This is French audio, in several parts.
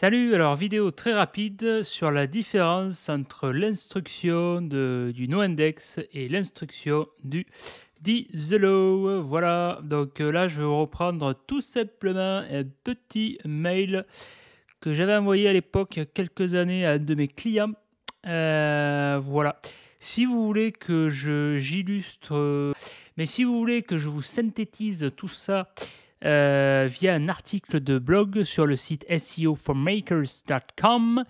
Salut, alors vidéo très rapide sur la différence entre l'instruction du noindex et l'instruction du Dizelo. Voilà, donc euh, là je vais reprendre tout simplement un petit mail que j'avais envoyé à l'époque, il y a quelques années, à un de mes clients. Euh, voilà. Si vous voulez que j'illustre, euh, mais si vous voulez que je vous synthétise tout ça euh, via un article de blog sur le site SEOformakers.com.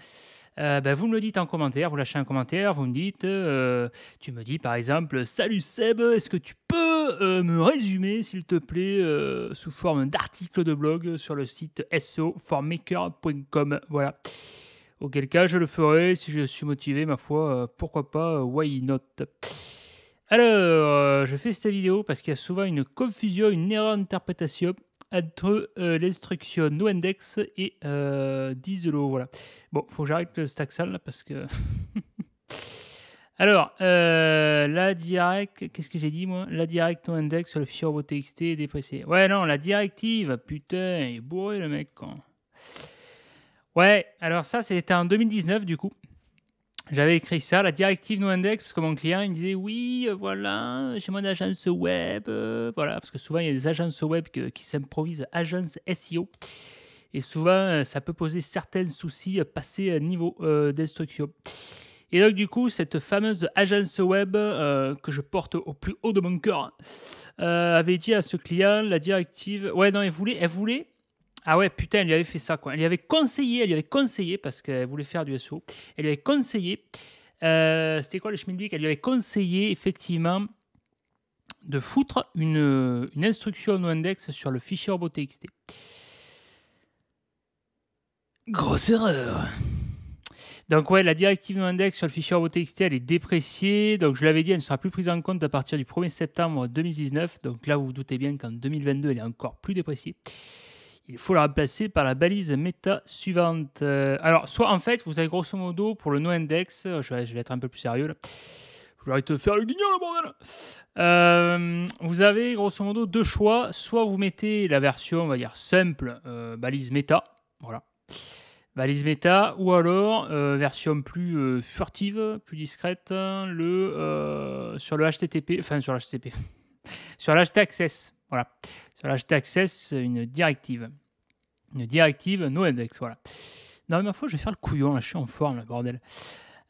Euh, ben, vous me le dites en commentaire, vous lâchez un commentaire, vous me dites, euh, tu me dis par exemple, salut Seb, est-ce que tu peux me résumer, s'il te plaît, sous forme d'article de blog sur le site seoformakers.com ?» Voilà. Auquel cas, je le ferai si je suis motivé, ma foi, pourquoi pas, why not. Alors, euh, je fais cette vidéo parce qu'il y a souvent une confusion, une erreur d'interprétation entre euh, l'instruction noindex et euh, dislo, Voilà. Bon, faut que j'arrête stack sale, là parce que. Alors, la direct, qu'est-ce que j'ai dit moi La direct noindex sur le fichier robot.txt est dépressé. Ouais, non, la directive, putain, il est bourré le mec. Quand... Ouais, alors ça, c'était en 2019 du coup. J'avais écrit ça, la directive noindex, parce que mon client il me disait oui, euh, voilà, j'ai mon agence web, euh, voilà, parce que souvent il y a des agences web qui s'improvisent agence SEO. Et souvent, euh, ça peut poser certains soucis passés à niveau euh, d'instruction. Et donc, du coup, cette fameuse agence web que je porte au plus haut de mon cœur avait dit à ce client la directive. Ouais, non, elle voulait, elle voulait ah ouais, putain, elle lui avait fait ça, quoi. Elle lui avait conseillé, elle lui avait conseillé, parce qu'elle voulait faire du SEO, elle lui avait conseillé, euh, c'était quoi le chemin vie Elle lui avait conseillé, effectivement, de foutre une, instruction Noindex sur le fichier robo.txt. Grosse erreur donc ouais, la directive Noindex sur le fichier robo.txt, elle est dépréciée. Donc je l'avais dit, elle ne sera plus prise en compte à partir du 1er septembre 2019. Donc là, vous vous doutez bien qu'en 2022, elle est encore plus dépréciée il faut la remplacer par la balise méta suivante. Euh, alors, soit en fait, vous avez grosso modo pour le no-index, euh, je vais, être un peu plus sérieux là. Je vais te faire le guignol, le bordel. Euh, vous avez grosso modo deux choix. Soit vous mettez la version, on va dire, simple, balise méta. Voilà. Balise méta. Ou alors, version plus furtive, plus discrète, le, sur le HTTP. Enfin, sur l'HTTP. sur l'HT Access. Voilà. Sur l'HT Access, une directive. Une directive NoIndex, voilà. Non, mais fois, je vais faire le couillon, je suis en forme, bordel.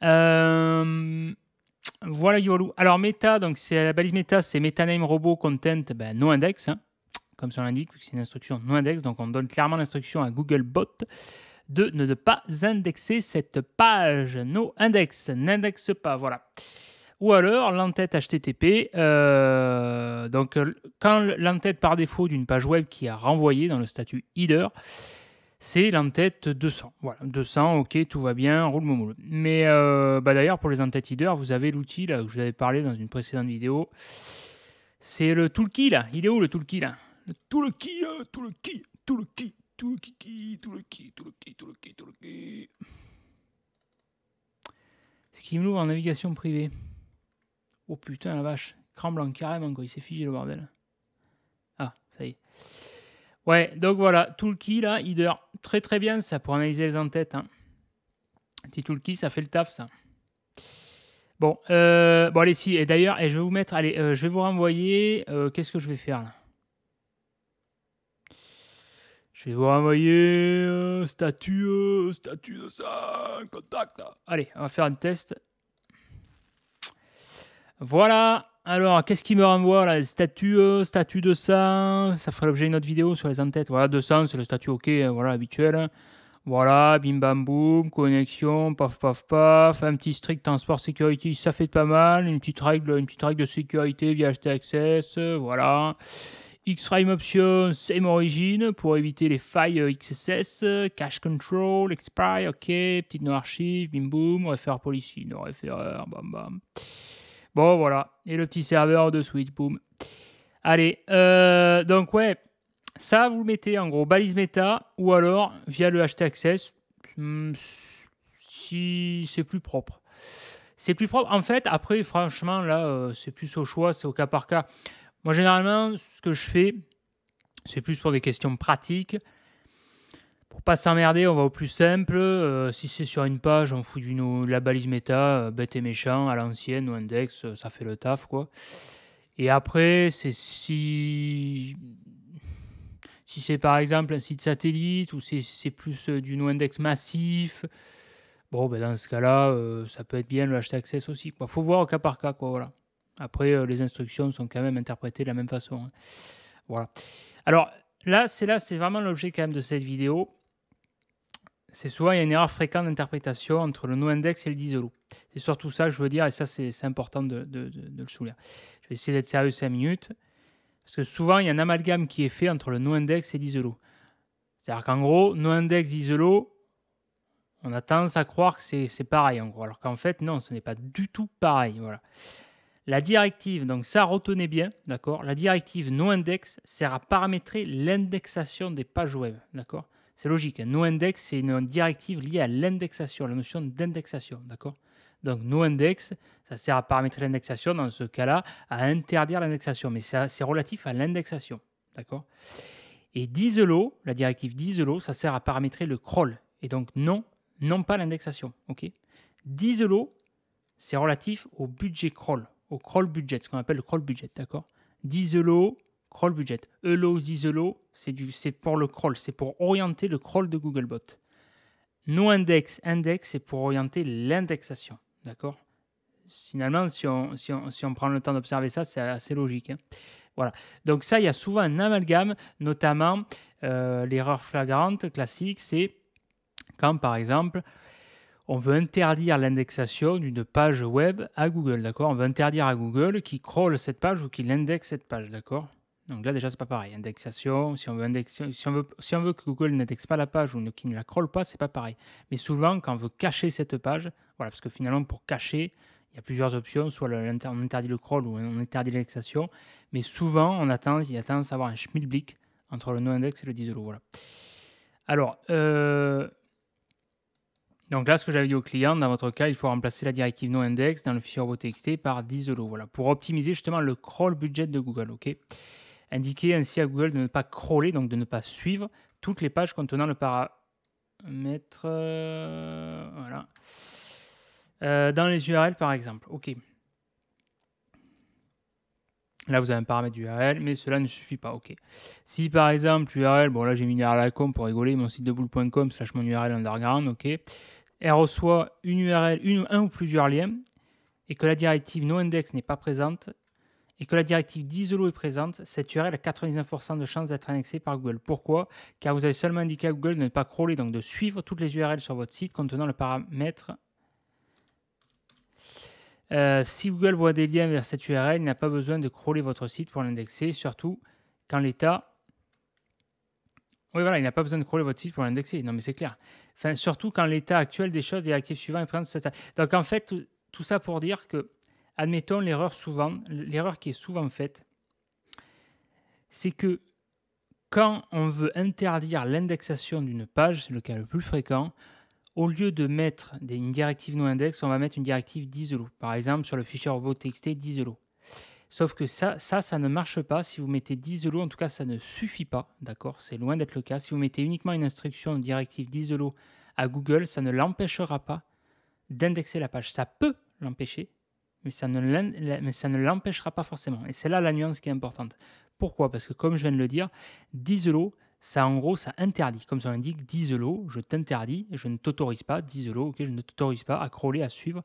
Euh, voilà, Yolou. Alors, Meta, donc c'est la balise Meta, c'est name Robot Content, ben, NoIndex, hein. comme ça l'indique, vu que c'est une instruction NoIndex, donc on donne clairement l'instruction à Googlebot de ne pas indexer cette page. noindex, index, n'indexe pas, voilà ou alors l'entête HTTP. Euh, donc, euh, quand l'entête par défaut d'une page web qui a renvoyé dans le statut header, c'est l'entête 200. Voilà, 200, ok, tout va bien, roule moule. Mais euh, bah, d'ailleurs, pour les entêtes header, vous avez l'outil que je vous avais parlé dans une précédente vidéo. C'est le toolkit là. Il est où le toolkit là Le toolkit, toolkit, toolkit, toolkit, toolkit, toolkit, toolkit, toolkit. Ce qui l'ouvre en navigation privée. Oh putain, la vache. Cramblant carrément, quoi. Il s'est figé le bordel. Ah, ça y est. Ouais, donc voilà. Toolkey, là, Header. Très très bien, ça, pour analyser les en-têtes. Hein. Petit Toolkey, ça fait le taf, ça. Bon, euh, bon allez, si. Et d'ailleurs, je vais vous mettre. Allez, euh, je vais vous renvoyer. Euh, qu'est-ce que je vais faire, là je vais vous renvoyer statut, statut de ça, contact. Allez, on va faire un test. Voilà. Alors, qu'est-ce qui me renvoie là Statue, statue euh, de sang. Ça ferait l'objet d'une autre vidéo sur les entêtes. Voilà, 200, c'est le statut OK, euh, voilà, habituel. Hein. Voilà, bim bam boum, connexion, paf paf paf, un petit strict transport security, ça fait pas mal, une petite règle, une petite règle de sécurité via HT Access, voilà. X-Rime Option, same origin pour éviter les failles euh, XSS, cache control, expire, ok, petite no archive, bim boum, Refaire policy, no referrer, bam bam. Bon, voilà. Et le petit serveur de Sweet Boom. Allez, euh, donc ouais, ça, vous le mettez en gros, balise méta, ou alors via le hashtag access, hmm, si c'est plus propre. C'est plus propre. En fait, après, franchement, là, euh, c'est plus au choix, c'est au cas par cas. Moi, généralement, ce que je fais, c'est plus pour des questions pratiques pas s'emmerder, on va au plus simple. Euh, si c'est sur une page, on fout du la balise méta, euh, bête et méchant, à l'ancienne ou index, euh, ça fait le taf quoi. Et après, c'est si si c'est par exemple un site satellite ou c'est plus du no index massif, bon ben dans ce cas-là, ça peut être bien le hashtag access aussi. Il Faut voir au cas par cas quoi. Après, les instructions sont quand même interprétées de la même façon. Hein. Voilà. Alors là, c'est là, c'est vraiment l'objet quand même de cette vidéo c'est souvent il y a une erreur fréquente d'interprétation entre le noindex et le disallow. C'est surtout ça que je veux dire, et ça c'est important de, le souligner. Je vais essayer d'être sérieux 5 minutes, parce que souvent il y a un amalgame qui est fait entre le noindex et l'isolo. C'est-à-dire qu'en gros, noindex, index isolo, on a tendance à croire que c'est pareil en gros, alors qu'en fait non, ce n'est pas du tout pareil. Voilà. La directive, donc ça retenez bien, d'accord La directive noindex sert à paramétrer l'indexation des pages web, d'accord c'est logique. Hein. NoIndex, c'est une directive liée à l'indexation, la notion d'indexation. D'accord Donc, NoIndex, ça sert à paramétrer l'indexation, dans ce cas-là, à interdire l'indexation. Mais c'est relatif à l'indexation. D'accord Et Diselo, la directive Diselo, ça sert à paramétrer le crawl. Et donc, non, non pas l'indexation. OK Diselo, c'est relatif au budget crawl, au crawl budget, ce qu'on appelle le crawl budget. D'accord Diselo, crawl budget. Hello, diselo c'est, c'est pour le crawl, c'est pour orienter le crawl de Googlebot. No index, index, c'est pour orienter l'indexation. D'accord Finalement, si on, prend le temps d'observer ça, c'est assez logique. Hein. voilà. Donc ça, il y a souvent un amalgame, notamment euh, l'erreur flagrante classique, c'est quand, par exemple, on veut interdire l'indexation d'une page web à Google, d'accord On veut interdire à Google qui crawl cette page ou qu'il l'indexe cette page, d'accord donc là, déjà, c'est pas pareil. Indexation, si on, veut si, si on veut que Google n'indexe pas la page ou qu'il ne la crawle pas, c'est pas pareil. Mais souvent, quand on veut cacher cette page, voilà, parce que finalement, pour cacher, il y a plusieurs options, soit on interdit le crawl ou on interdit l'indexation. Mais souvent, on attend, il y a tendance à avoir un schmilblick entre le noindex et le disolo. Voilà. Alors, euh, donc là, ce que j'avais dit au client, dans votre cas, il faut remplacer la directive noindex dans le fichier robot.txt par disolo. Voilà, pour optimiser justement le crawl budget de Google. ok indiquer ainsi à Google de ne pas crawler, donc de ne pas suivre toutes les pages contenant le paramètre. Euh, voilà. Euh, dans les URL, par exemple. OK. Là, vous avez un paramètre URL, mais cela ne suffit pas. OK. Si par exemple, URL, bon là j'ai mis une URL à la com pour rigoler, mon site de boule.com slash mon URL underground, OK. Elle reçoit une URL, une, un ou plusieurs liens, et que la directive noindex n'est pas présente, et que la directive d'ISOLO est présente, cette URL a 99% de chances d'être indexée par Google. Pourquoi Car vous avez seulement indiqué à Google de ne pas crawler, donc de suivre toutes les URL sur votre site contenant le paramètre. Euh, si Google voit des liens vers cette URL, il n'a pas besoin de crawler votre site pour l'indexer, surtout quand l'état oui, voilà, il n'a pas besoin de crawler votre site pour l'indexer. Non, mais c'est clair. surtout quand l'état actuel des choses, des actifs suivant est présent. Donc, en fait, tout, ça pour dire que admettons l'erreur souvent, l'erreur qui est souvent faite, c'est que quand on veut interdire l'indexation d'une page, c'est le cas le plus fréquent, au lieu de mettre une directive noindex, on va mettre une directive diselo. Par exemple, sur le fichier robot.txt, diselo. Sauf que ça, ça, ça ne marche pas. Si vous mettez diselo, en tout cas, ça ne suffit pas. D'accord C'est loin d'être le cas. Si vous mettez uniquement une instruction une directive diselo à Google, ça ne l'empêchera pas d'indexer la page. Ça peut l'empêcher, mais ça ne l'empêchera pas forcément. Et c'est là la nuance qui est importante. Pourquoi Parce que comme je viens de le dire, Dizelo, ça en gros, ça interdit. Comme ça l'indique, Dizelo, je t'interdis, je ne t'autorise pas, Dizelo, ok, je ne t'autorise pas à crawler, à suivre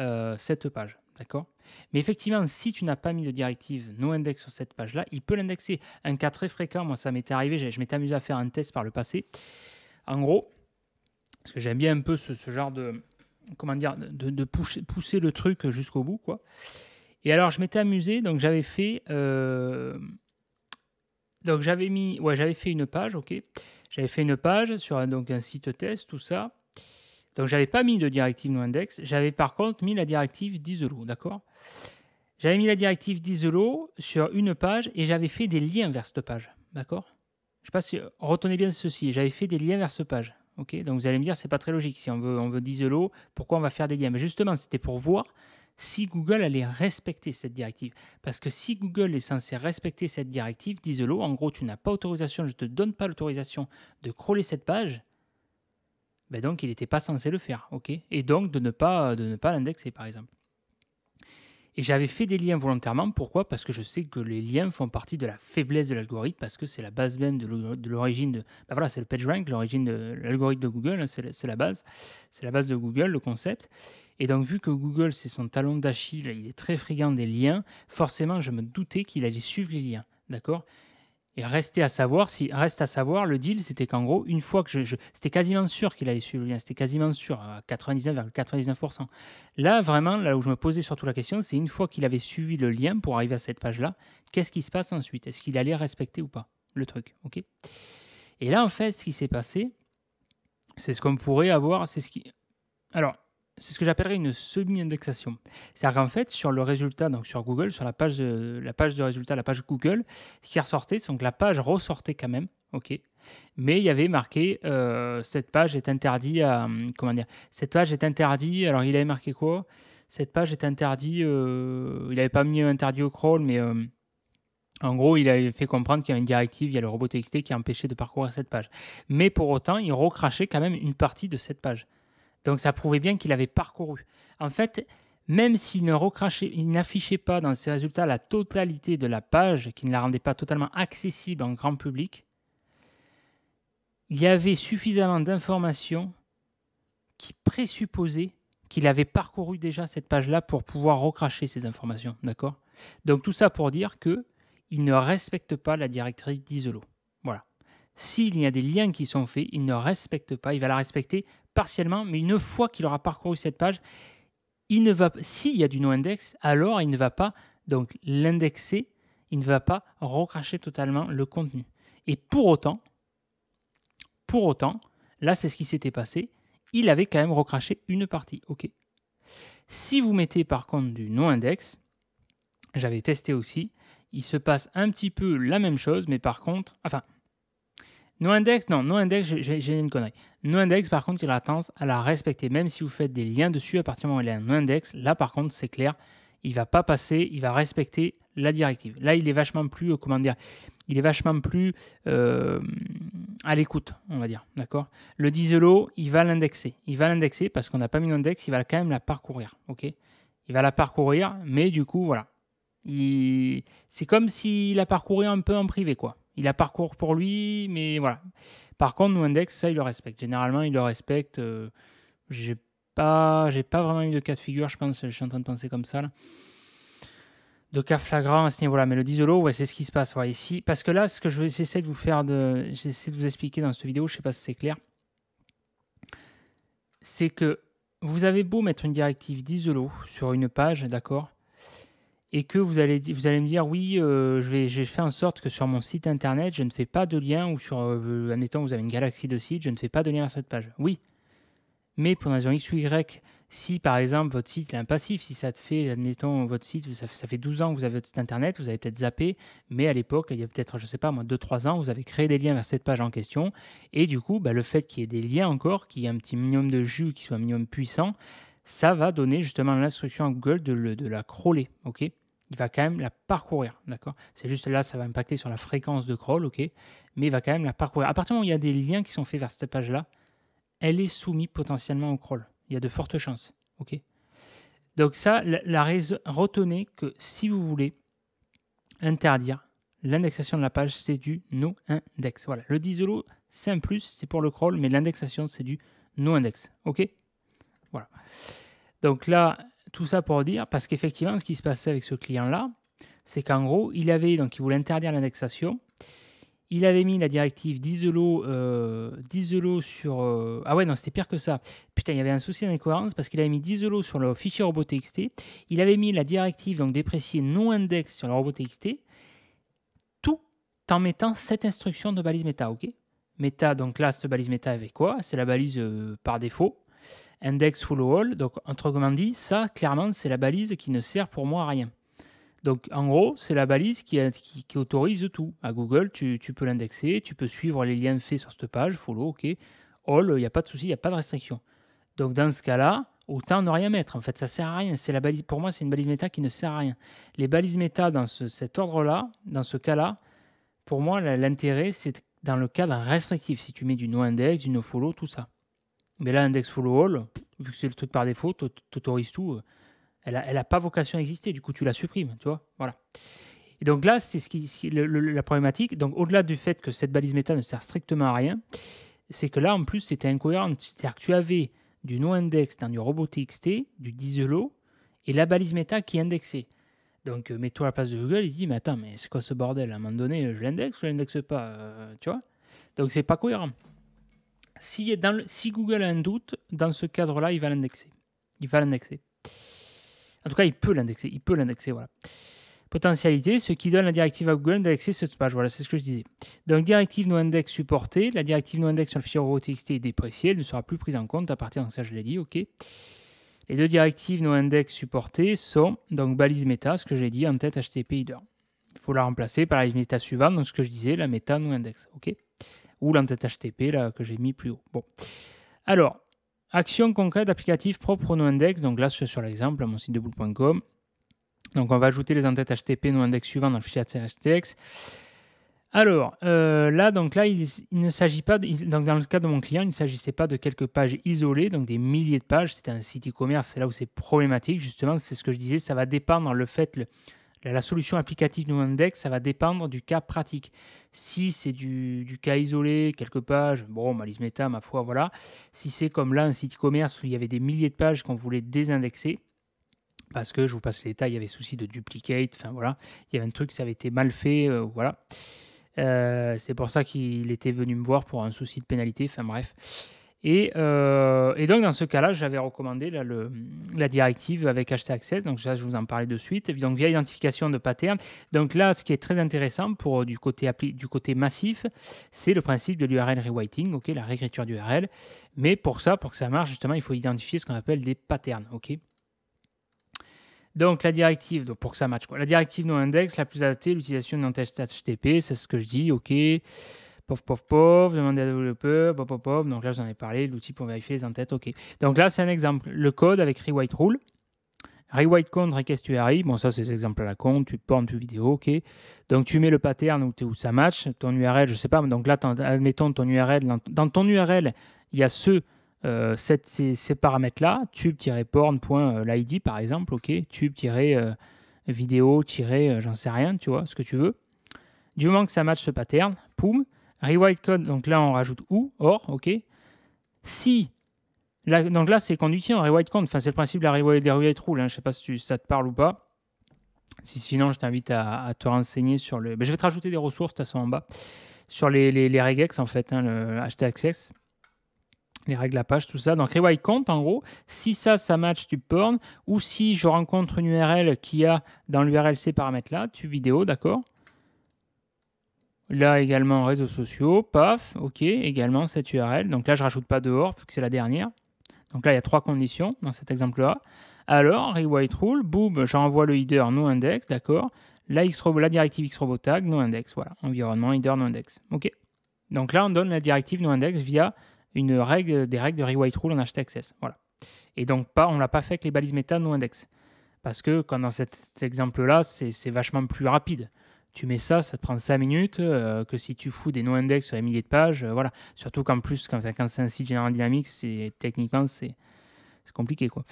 euh, cette page. D'accord Mais effectivement, si tu n'as pas mis de directive no index sur cette page-là, il peut l'indexer. Un cas très fréquent, moi ça m'était arrivé, je m'étais amusé à faire un test par le passé. En gros, parce que j'aime bien un peu ce genre de, comment dire, de, pousser, le truc jusqu'au bout, quoi. Et alors, je m'étais amusé, donc j'avais fait, euh, donc j'avais mis, ouais, j'avais fait une page, ok, j'avais fait une page sur donc un site test, tout ça. Donc, j'avais pas mis de directive noindex, j'avais par contre mis la directive d'Isolo, d'accord. J'avais mis la directive d'Isolo sur une page et j'avais fait des liens vers cette page, d'accord. Je sais pas si retenez bien ceci, j'avais fait des liens vers cette page donc vous allez me dire, c'est pas très logique. Si on veut, on veut pourquoi on va faire des liens Mais justement, c'était pour voir si Google allait respecter cette directive. Parce que si Google est censé respecter cette directive, d'Isolo, en gros, tu n'as pas autorisation, je ne te donne pas l'autorisation de crawler cette page, ben donc il n'était pas censé le faire, ok Et donc de ne pas, de ne pas l'indexer, par exemple. Et j'avais fait des liens volontairement. Pourquoi Parce que je sais que les liens font partie de la faiblesse de l'algorithme, parce que c'est la base même de l'origine de. Bah voilà, c'est le PageRank, l'origine de l'algorithme de Google, hein, c'est la base. C'est la base de Google, le concept. Et donc, vu que Google, c'est son talon d'Achille, il est très fréquent des liens, forcément, je me doutais qu'il allait suivre les liens. D'accord et restait à savoir si reste à savoir le deal, c'était qu'en gros une fois que c'était quasiment sûr qu'il allait suivre le lien, c'était quasiment sûr à 99,99%. Là vraiment là où je me posais surtout la question, c'est une fois qu'il avait suivi le lien pour arriver à cette page là, qu'est-ce qui se passe ensuite Est-ce qu'il allait respecter ou pas le truc Ok. Et là en fait, ce qui s'est passé, c'est ce qu'on pourrait avoir, c'est ce qui. Alors c'est ce que j'appellerais une semi-indexation. C'est-à-dire qu'en fait, sur le résultat, donc sur Google, sur la page, euh, la page de résultat, la page Google, ce qui ressortait, c'est que la page ressortait quand même, ok, mais il y avait marqué euh, cette page est interdite à. Hum, comment dire Cette page est interdite, alors il avait marqué quoi Cette page est interdite, euh, il n'avait pas mis interdit au crawl, mais. Hum, en gros, il avait fait comprendre qu'il y avait une directive, il y a le robot TXT qui empêchait empêché de parcourir cette page. Mais pour autant, il recrachait quand même une partie de cette page. Donc ça prouvait bien qu'il avait parcouru. En fait, même s'il ne n'affichait pas dans ses résultats la totalité de la page, qui ne la rendait pas totalement accessible en grand public, il y avait suffisamment d'informations qui présupposaient qu'il avait parcouru déjà cette page-là pour pouvoir recracher ces informations, d'accord Donc tout ça pour dire que il ne respecte pas la directrice d'Isolo. Voilà. S'il y a des liens qui sont faits, il ne respecte pas, il va la respecter partiellement, mais une fois qu'il aura parcouru cette page, il ne va s'il y a du non index alors il ne va pas donc l'indexer, il ne va pas recracher totalement le contenu. Et pour autant, pour autant, là c'est ce qui s'était passé, il avait quand même recraché une partie. OK. Si vous mettez par contre du non index j'avais testé aussi, il se passe un petit peu la même chose, mais par contre, enfin, index non, index j'ai une connerie. Non-index, par contre, il a tendance à la respecter, même si vous faites des liens dessus, à partir du moment où il est un noindex, là, par contre, c'est clair, il va pas passer, il va respecter la directive. Là, il est vachement plus, euh, comment dire, il est vachement plus euh, à l'écoute, on va dire, d'accord Le Diselo, il va l'indexer. Il va l'indexer parce qu'on n'a pas mis non-index, il va quand même la parcourir, ok Il va la parcourir, mais du coup, voilà. C'est comme s'il la parcourait un peu en privé, quoi il a parcours pour lui, mais voilà. Par contre, nous index, ça, il le respecte. Généralement, il le respecte. Euh, j'ai pas, j'ai pas vraiment eu de cas de figure, je pense. Je suis en train de penser comme ça. Là. De cas flagrant à ce niveau-là. Mais le disolo, ouais, c'est ce qui se passe. Ici, parce que là, ce que je vais essayer de vous faire, de, j'essaie de vous expliquer dans cette vidéo, je sais pas si c'est clair, c'est que vous avez beau mettre une directive disolo sur une page, d'accord et que vous allez, vous allez me dire oui, j'ai euh, je, vais, en sorte que sur mon site internet, je ne fais pas de lien ou sur, euh, admettons, vous avez une galaxie de sites, je ne fais pas de lien à cette page. Oui. Mais pour une raison X ou Y, si par exemple votre site est un passif, si ça te fait, admettons, votre site, ça fait, 12 ans que vous avez votre site internet, vous avez peut-être zappé, mais à l'époque, il y a peut-être, je ne sais pas, moi, 2-3 ans, vous avez créé des liens vers cette page en question. Et du coup, bah, le fait qu'il y ait des liens encore, qu'il y ait un petit minimum de jus, qui soit un minimum puissant, ça va donner justement l'instruction à Google de, de la crawler. ok il va quand même la parcourir, d'accord C'est juste là, ça va impacter sur la fréquence de crawl, ok Mais il va quand même la parcourir. À partir du moment où il y a des liens qui sont faits vers cette page-là, elle est soumise potentiellement au crawl. Il y a de fortes chances, ok Donc ça, la, retenez que si vous voulez interdire l'indexation de la page, c'est du no-index. Voilà, le disolo, c'est un plus, c'est pour le crawl, mais l'indexation, c'est du no-index, ok Voilà. Donc là, tout ça pour dire, parce qu'effectivement, ce qui se passait avec ce client-là, c'est qu'en gros, il avait, donc il voulait interdire l'indexation. Il avait mis la directive d'Isolo euh, sur. Euh, ah ouais, non, c'était pire que ça. Putain, il y avait un souci d'incohérence parce qu'il avait mis d'Isolo sur le fichier robot.txt. Il avait mis la directive donc dépréciée non index sur le robot.txt, tout en mettant cette instruction de balise méta, ok meta donc là, cette balise meta, avait quoi C'est la balise euh, par défaut index follow all. Donc, entre guillemets dit, ça, clairement, c'est la balise qui ne sert pour moi à rien. Donc, en gros, c'est la balise qui, qui, autorise tout. À Google, tu, peux l'indexer, tu peux suivre les liens faits sur cette page, follow, OK, all, il n'y a pas de souci, il n'y a pas de restriction. Donc, dans ce cas-là, autant ne rien mettre. En fait, ça sert à rien. C'est la balise, pour moi, c'est une balise méta qui ne sert à rien. Les balises méta dans cet ordre-là, dans ce cas-là, pour moi, l'intérêt, c'est dans le cadre restrictif. Si tu mets du no index, du no follow, tout ça. Mais là, index follow all, vu que c'est le truc par défaut, t'autorises tout. Euh, elle n'a elle a pas vocation à exister. Du coup, tu la supprimes, tu vois. Voilà. Et donc là, c'est ce qui, la problématique. Donc au-delà du fait que cette balise méta ne sert strictement à rien, c'est que là, en plus, c'était incohérent. C'est-à-dire que tu avais du noindex index dans du robot TXT, du Diselo, et la balise méta qui est indexée. Donc euh, mets-toi à la place de Google, il dit, mais attends, mais c'est quoi ce bordel À un moment donné, je l'indexe ou je l'indexe pas euh, Tu vois Donc c'est pas cohérent. Si, dans si Google a un doute, dans ce cadre-là, il va l'indexer. Il va l'indexer. En tout cas, il peut l'indexer. Il peut l'indexer, voilà. Potentialité, ce qui donne la directive à Google d'indexer cette page. Voilà, c'est ce que je disais. Donc, directive noindex supportée. La directive noindex sur le fichier robots.txt est dépréciée. Elle ne sera plus prise en compte à partir, de ça je l'ai dit, ok. Les deux directives noindex supportées sont donc balise méta, ce que j'ai dit, en tête HTTP header. Il faut la remplacer par la balise meta suivante, donc ce que je disais, la meta noindex, ok ou l'entête HTTP là, que j'ai mis plus haut. Bon. Alors, action concrète applicative propre au noindex. Donc là, c'est sur l'exemple, mon site de boule.com. Donc on va ajouter les entêtes HTTP noindex suivant dans le fichier .htaccess. Alors euh, là, donc là, il, ne s'agit pas, donc dans le cas de mon client, il ne s'agissait pas de quelques pages isolées, donc des milliers de pages. C'était un site e-commerce, c'est là où c'est problématique justement. C'est ce que je disais, ça va dépendre le fait le, la solution applicative de mon index, ça va dépendre du cas pratique. Si c'est du, cas isolé, quelques pages, bon, ma bah, liste méta, ma foi, voilà. Si c'est comme là, un site e-commerce où il y avait des milliers de pages qu'on voulait désindexer, parce que je vous passe les détails, il y avait souci de duplicate, enfin voilà, il y avait un truc, ça avait été mal fait, euh, voilà. Euh, c'est pour ça qu'il était venu me voir pour un souci de pénalité, enfin bref. Euh, et, donc, dans ce cas-là, j'avais recommandé le, la directive avec htaccess, Donc, ça, je vous en parlais de suite. Donc, via identification de patterns. Donc, là, ce qui est très intéressant pour euh, du côté, du côté massif, c'est le principe de l'URL rewriting, ok, la réécriture d'URL. Mais pour ça, pour que ça marche, justement, il faut identifier ce qu'on appelle des patterns. ok. Donc la directive, donc pour que ça matche, la directive non index la plus adaptée, l'utilisation non test HTTP, c'est ce que je dis, ok. Pof, pof, pof, demander à développeur, pof, pof, pof. Donc là, j'en ai parlé, l'outil pour vérifier les entêtes, OK. Donc là, c'est un exemple. Le code avec rewrite rule. Rewrite contre request URI, bon ça c'est des à la compte tu pornes tu vidéo, ok. Donc tu mets le pattern où, ça match, ton URL, je sais pas, donc là admettons ton URL, dans ton URL, il y a ce, euh, cette, ces, paramètres-là, tube-porn.lid euh, par exemple, ok, tube-vidéo- euh, j'en sais rien, tu vois, ce que tu veux. Du moment que ça match ce pattern, poum, Rewrite code, donc là on rajoute ou, or, ok. Si, donc là c'est qu'on utilise rewrite code, enfin c'est le principe de la rewrite, des rewrite rule, hein, je sais pas si ça te parle ou pas. Si, sinon, je t'invite à, te renseigner sur le. Ben, je vais te rajouter des ressources, de toute façon, en bas. Sur les, regex, en fait, hein, le htaccess », les règles la page, tout ça. Donc, rewrite compte, en gros, si ça, ça match, tu porn, ou si je rencontre une URL qui a dans l'URL ces paramètres-là, tu vidéo, d'accord Là également, réseaux sociaux, paf, ok, également cette URL. Donc là, je rajoute pas dehors, vu c'est la dernière. Donc là, il y a trois conditions dans cet exemple-là. Alors, rewrite rule, boum, j'envoie le header no index, d'accord. La, la, directive xrobotag no index, voilà, environnement header no index. Ok. Donc là, on donne la directive no index via une règle, des règles de rewrite rule en htaccess, voilà. Et donc, pas, on ne l'a pas fait avec les balises méta no index. Parce que, quand dans cet exemple-là, c'est vachement plus rapide tu mets ça, ça te prend 5 minutes, euh, que si tu fous des no-index sur des milliers de pages, euh, voilà. Surtout qu'en plus, quand, c'est un site général dynamique, c'est, techniquement, c'est, compliqué, quoi.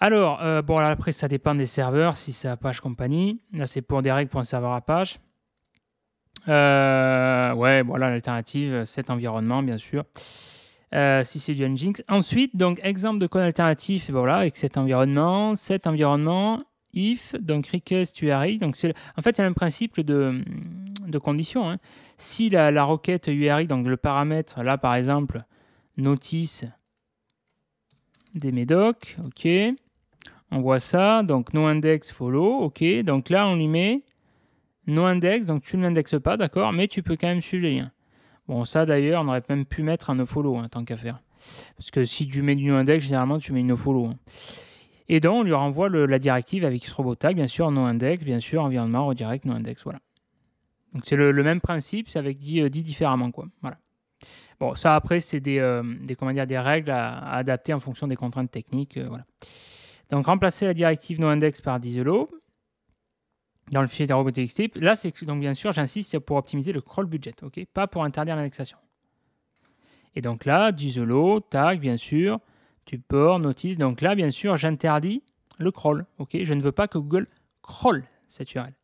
Alors, euh, bon, là, après, ça dépend des serveurs, si c'est Apache Company, Là, c'est pour des règles pour un serveur Apache. ouais, voilà, l'alternative, cet environnement, bien sûr. si c'est du Nginx. Ensuite, donc exemple de code alternatif, ben voilà, avec cet environnement, cet environnement, if, donc request URI. Donc en fait, c'est le même principe de, de condition. Hein. Si la, la, requête URI, donc le paramètre, là par exemple, notice des médocs, ok. On voit ça, donc no index follow, ok. Donc là, on y met no index, donc tu ne l'indexes pas, d'accord, mais tu peux quand même suivre les liens. Bon, ça d'ailleurs, on aurait même pu mettre un no follow hein, tant qu'à faire. Parce que si tu mets du no index, généralement, tu mets une no follow hein. Et donc, on lui renvoie la directive avec tag, bien sûr, non-index, bien sûr, environnement, redirect, non-index, voilà. Donc, c'est le, même principe, c'est avec dit, euh, dit, différemment, quoi. Voilà. Bon, ça, après, c'est des, euh, des, comment dire, des règles à, adapter en fonction des contraintes techniques, euh, voilà. Donc, remplacer la directive non index par DizelO dans le fichier txt Là, c'est donc bien sûr, j'insiste, c'est pour optimiser le crawl budget, ok Pas pour interdire l'indexation. Et donc là, DizelO, tag, bien sûr, tu peux notice. Donc là, bien sûr, j'interdis le crawl. Ok, je ne veux pas que Google crawl cette URL.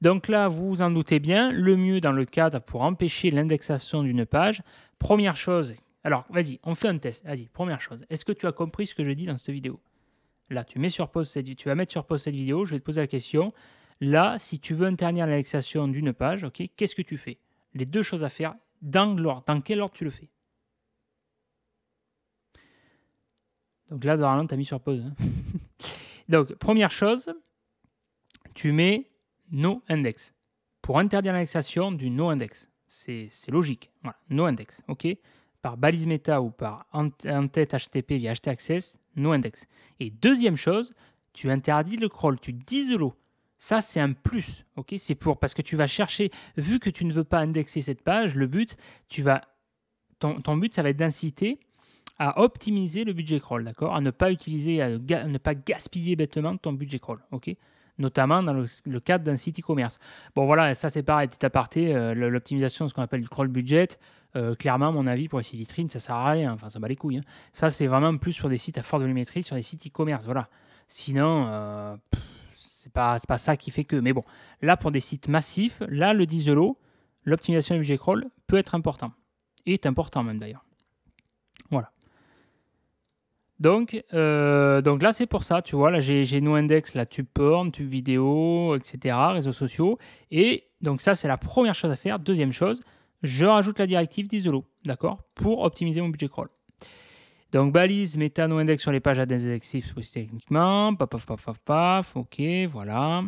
Donc là, vous vous en doutez bien, le mieux dans le cadre pour empêcher l'indexation d'une page, première chose, alors vas-y, on fait un test. Vas-y, première chose, est-ce que tu as compris ce que je dis dans cette vidéo Là, tu mets sur pause cette, tu vas mettre sur pause cette vidéo, je vais te poser la question. Là, si tu veux interdire l'indexation d'une page, ok, qu'est-ce que tu fais Les deux choses à faire, dans dans quel ordre tu le fais Donc là, Darlan, t'as mis sur pause. Hein. Donc, première chose, tu mets no index pour interdire l'indexation du no index. C'est logique. Voilà, no index. OK Par balise meta ou par en-tête HTTP via htaccess, no index. Et deuxième chose, tu interdis le crawl, tu diselo. Ça, c'est un plus. OK C'est pour parce que tu vas chercher, vu que tu ne veux pas indexer cette page, le but, tu vas ton but, ça va être d'inciter à optimiser le budget crawl, d'accord À ne pas utiliser, ne pas gaspiller bêtement ton budget crawl, ok notamment dans le, cadre d'un site e-commerce. Bon voilà, ça c'est pareil, petit aparté, euh, l'optimisation de ce qu'on appelle du crawl budget, euh, clairement, à mon avis, pour les sites vitrines, ça sert à rien, enfin ça bat les couilles. Hein. Ça c'est vraiment plus sur des sites à forte volumétrie, sur des sites e-commerce, voilà. Sinon, euh, c'est pas, pas ça qui fait que. Mais bon, là pour des sites massifs, là le dieselot l'optimisation du budget crawl peut être important. Et est important même d'ailleurs. Donc, euh, donc là, c'est pour ça, tu vois. Là, j'ai noindex, index, là, tube porn, tube vidéo, etc., réseaux sociaux. Et donc, ça, c'est la première chose à faire. Deuxième chose, je rajoute la directive d'isolo, d'accord, pour optimiser mon budget crawl. Donc, balise, meta, nos index sur les pages à c'est techniquement. Paf, paf, paf, paf, paf. OK, voilà.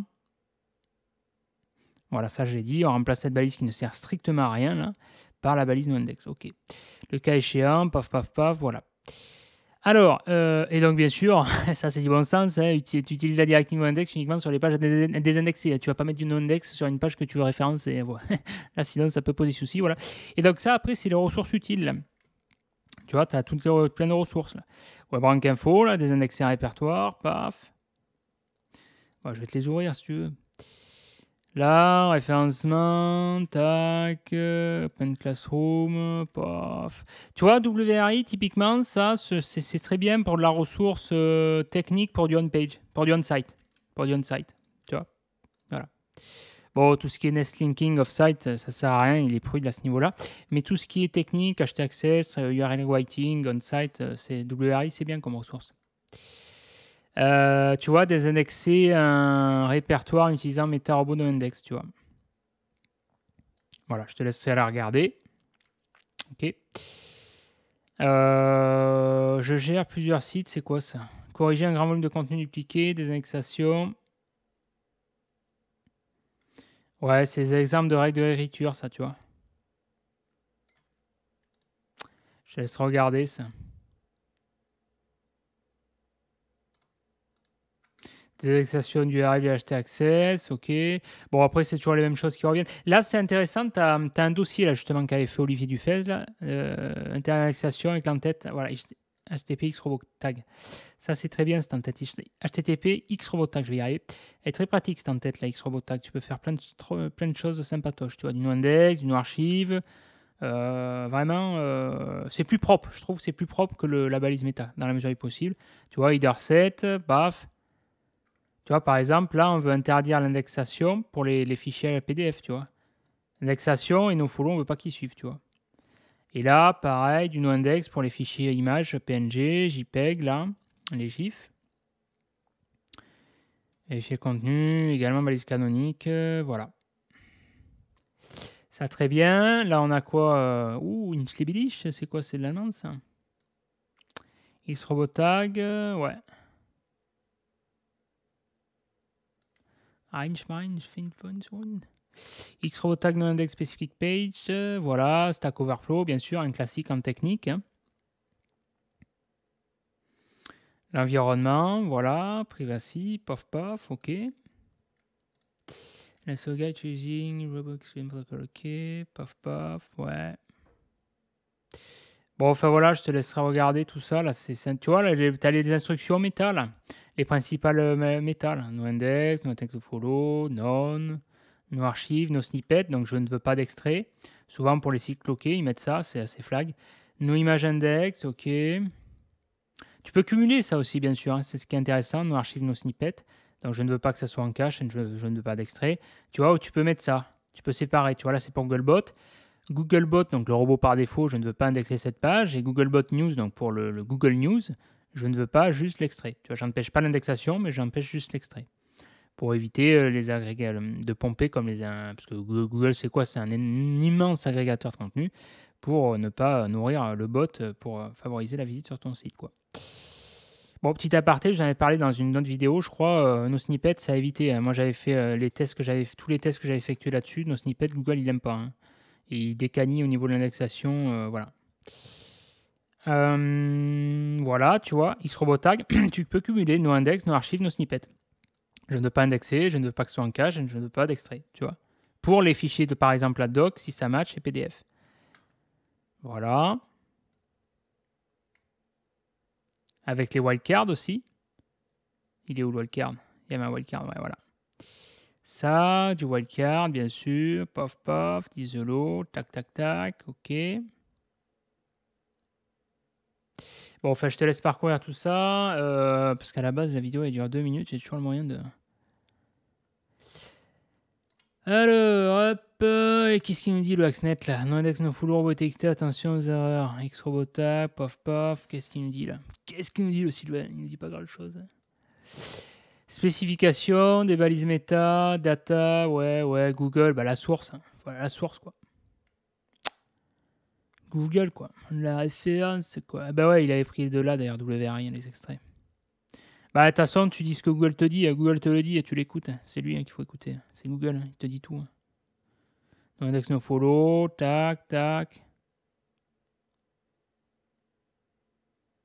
Voilà, ça, j'ai dit. On remplace cette balise qui ne sert strictement à rien, là, par la balise noindex, index. OK. Le cas échéant, paf, paf, paf, voilà. Alors, euh, et donc bien sûr, ça c'est du bon sens, hein. tu, utilises la directive index uniquement sur les pages désindexées. Hein. Tu vas pas mettre du non index sur une page que tu veux référencer. Hein, là, sinon, ça peut poser souci. Voilà. Et donc ça, après, c'est les ressources utiles. Tu vois, tu as toutes les, plein de ressources. Là. WebRank Info, là, désindexer un répertoire, paf. je vais te les ouvrir si tu veux. Là, référencement, tac, euh, Open Classroom, paf. Tu vois, WRI, typiquement, ça, c'est très bien pour de la ressource euh, technique pour du on-page, pour du on-site. Pour du on-site, tu vois. Voilà. Bon, tout ce qui est nest linking off-site, ça sert à rien, il est prudent à ce niveau-là. Mais tout ce qui est technique, hashtag access, URL euh, writing, on-site, c'est WRI, c'est bien comme ressource. Euh, tu vois, désindexer un répertoire en utilisant MetaRobot index, tu vois. Voilà, je te laisse aller la regarder. Ok. Euh, je gère plusieurs sites, c'est quoi ça Corriger un grand volume de contenu dupliqué, des indexations. Ouais, c'est des exemples de règles de réécriture, ça, tu vois. Je te laisse regarder ça. Indexation du RL du Access, ok. Bon, après, c'est toujours les mêmes choses qui reviennent. Là, c'est intéressant, tu as, un dossier, là, justement, qu'avait fait Olivier Dufez, là, euh, avec avec l'entête, voilà, HTTP X Tag. Ça, c'est très bien, cette entête. HTTP X Tag, je vais y arriver. Elle est très pratique, cette entête, là, X Tag. Tu peux faire plein de, plein de choses sympatoches, tu vois, du noindex index du archive euh, vraiment, euh, c'est plus propre, je trouve, c'est plus propre que le, la balise méta, dans la mesure du possible. Tu vois, header 7, baf, tu par exemple, là, on veut interdire l'indexation pour les, fichiers PDF, tu vois. Indexation et on ne veut pas qu'ils suivent, tu vois. Et là, pareil, du noindex pour les fichiers images PNG, JPEG, là, les GIFs. Et fichiers contenu, également balise canonique, euh, voilà. Ça, très bien. Là, on a quoi euh, Ouh, une c'est quoi C'est de l'annonce ça X-Robotag, euh, ouais. x X tag non index specific page, voilà, Stack Overflow, bien sûr, un classique en technique. Hein. L'environnement, voilà, privacy, pof pof, ok. La socket using Robux Protocol, ok, pof pof, ouais. Bon, enfin voilà, je te laisserai regarder tout ça. Là, c'est, tu vois, là, tu les instructions métal les principales index, nos noindex to follow, non, archives, nos snippets. donc je ne veux pas d'extrait. Souvent pour les sites cloqués, ils mettent ça, c'est assez flag. index, ok. Tu peux cumuler ça aussi, bien sûr, hein. c'est ce qui est intéressant, nos snippets. Donc je ne veux pas que ça soit en cache, je, ne veux pas d'extrait. Tu vois, où tu peux mettre ça, tu peux séparer, tu vois, là c'est pour Googlebot. Googlebot, donc le robot par défaut, je ne veux pas indexer cette page. Et Googlebot News, donc pour le Google News, je ne veux pas juste l'extrait. Tu vois, j'empêche pas l'indexation, mais j'empêche juste l'extrait pour éviter euh, les agrégats euh, de pomper comme les parce que Google c'est quoi C'est un, immense agrégateur de contenu pour euh, ne pas nourrir le bot pour favoriser la visite sur ton site quoi. Bon, petit aparté, j'en avais parlé dans une autre vidéo, je crois, nos snippets, ça a évité. Hein. Moi, j'avais fait les tests que j'avais, tous les tests que j'avais effectués là-dessus. Nos snippets, Google, il n'aime pas. Hein. Il décanie au niveau de l'indexation, voilà. Euh, voilà, tu vois, Tag tu peux cumuler nos index, nos archives, nos snippets. Je ne veux pas indexer, je ne veux pas que ce soit en cache, je ne veux pas d'extrait, tu vois. Pour les fichiers de par exemple la doc, si ça match, et PDF. Voilà. Avec les wildcards aussi. Il est où le wildcard Il y a un wildcard, ouais, voilà. Ça, du wildcard, bien sûr. pof pof d'isolo, tac, tac, tac, ok. Bon, enfin, je te laisse parcourir tout ça, euh, parce qu'à la base, la vidéo, elle dure deux minutes, j'ai toujours le moyen de... Alors, hop, euh, et qu'est-ce qu'il nous dit le Axnet, là Non, index, non, full robot XT, attention aux erreurs. X-Robota, pof, pof, qu'est-ce qu'il nous dit, là Qu'est-ce qu'il nous dit, le Sylvain Il nous dit pas grand-chose. Hein. Spécification, des balises méta, data, ouais, ouais, Google, bah la source, hein. voilà la source, quoi. Google, quoi. La référence, quoi ah Bah ouais, il avait pris de là, d'ailleurs, WRI, hein, les extraits. Bah, de toute façon, tu dis ce que Google te dit, euh, Google te le dit et tu l'écoutes. C'est lui hein, qu'il faut écouter. C'est Google, hein, il te dit tout. Index no follow, tac, tac.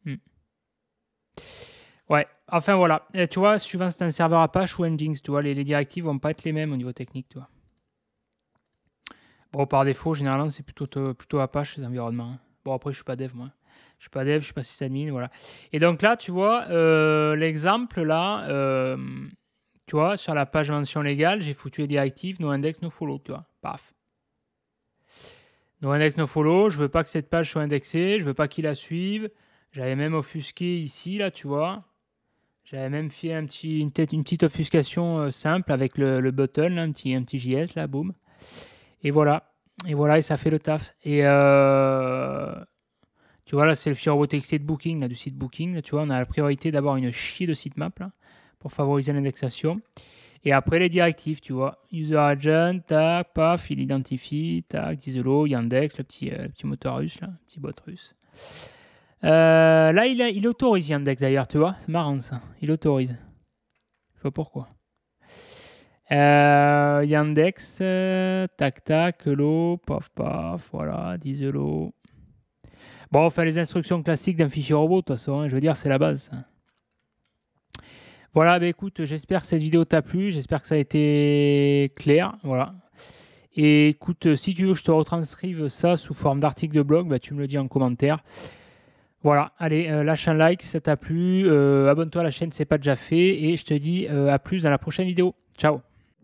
Hmm. Ouais, enfin voilà. tu vois, suivant c'est un serveur Apache ou Nginx, tu vois, les, les directives vont pas être les mêmes au niveau technique, tu vois par défaut, généralement, c'est plutôt, plutôt Apache, les environnements. Bon, après, je suis pas dev, moi. Je suis pas dev, je ne suis pas sysadmin, voilà. Et donc là, tu vois, euh, l'exemple, là, euh, tu vois, sur la page mention légale, j'ai foutu les directives, no index, no follow, tu vois. Paf. No index, no follow, je veux pas que cette page soit indexée, je ne veux pas qu'il la suive. J'avais même offusqué ici, là, tu vois. J'avais même fait une, petite offuscation euh, simple avec le, button, un, petit, un petit JS, là, boum. Et voilà. Et voilà, et ça fait le taf. Et euh, tu vois, là, c'est le fichier roboté de Booking, là, du site Booking. tu vois, on a la priorité d'avoir une chier de sitemap là, pour favoriser l'indexation. Et après, les directives, tu vois. User agent, tac, paf, il identifie, tac, Dizelo, Yandex, le petit, euh, petit moteur russe, là, petite petit bot russe. Euh, là, il, il autorise Yandex d'ailleurs, tu vois. C'est marrant ça. Il autorise. Je sais pas pourquoi. Euh, Yandex, euh, tac tac, l'eau, paf paf, voilà, hello. Bon, fait les instructions classiques d'un fichier robot, de toute façon, hein, je veux dire, c'est la base. Voilà, bah, écoute, j'espère que cette vidéo t'a plu, j'espère que ça a été clair, voilà. Et écoute, si tu veux que je te retranscrive ça sous forme d'article de blog, bah, tu me le dis en commentaire. Voilà, allez, euh, lâche un like si ça t'a plu, abonne-toi à la chaîne, si c'est pas déjà fait, et je te dis à plus dans la prochaine vidéo. Ciao